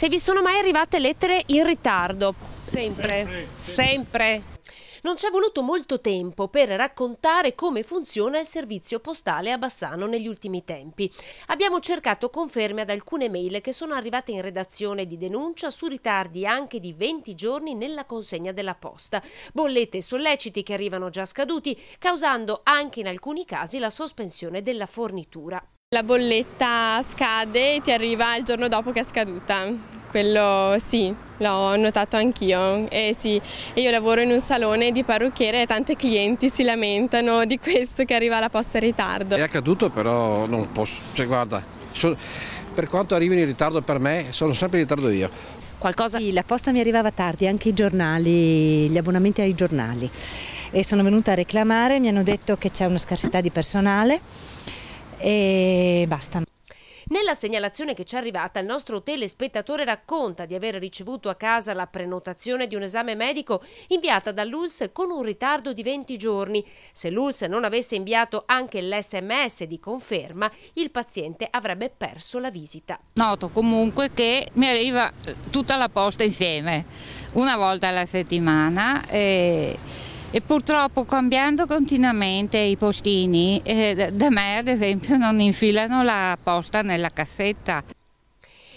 se vi sono mai arrivate lettere in ritardo. sempre. sempre. sempre. Non ci è voluto molto tempo per raccontare come funziona il servizio postale a Bassano negli ultimi tempi. Abbiamo cercato conferme ad alcune mail che sono arrivate in redazione di denuncia su ritardi anche di 20 giorni nella consegna della posta, bollette e solleciti che arrivano già scaduti, causando anche in alcuni casi la sospensione della fornitura. La bolletta scade e ti arriva il giorno dopo che è scaduta, quello sì, l'ho notato anch'io. E eh sì, io lavoro in un salone di parrucchiere e tante clienti si lamentano di questo che arriva la posta in ritardo. È accaduto però non posso, cioè guarda, per quanto arrivino in ritardo per me sono sempre in ritardo io. Qualcosa? La posta mi arrivava tardi, anche i giornali, gli abbonamenti ai giornali. E sono venuta a reclamare, mi hanno detto che c'è una scarsità di personale e basta. Nella segnalazione che ci è arrivata, il nostro telespettatore racconta di aver ricevuto a casa la prenotazione di un esame medico inviata dall'ULS con un ritardo di 20 giorni. Se l'ULS non avesse inviato anche l'SMS di conferma, il paziente avrebbe perso la visita. Noto comunque che mi arriva eh, tutta la posta insieme, una volta alla settimana. E e purtroppo cambiando continuamente i postini, eh, da me ad esempio non infilano la posta nella cassetta.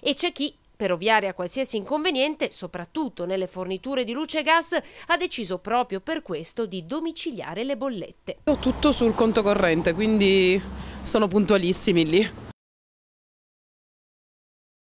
E c'è chi per ovviare a qualsiasi inconveniente, soprattutto nelle forniture di luce e gas, ha deciso proprio per questo di domiciliare le bollette. Ho tutto sul conto corrente, quindi sono puntualissimi lì.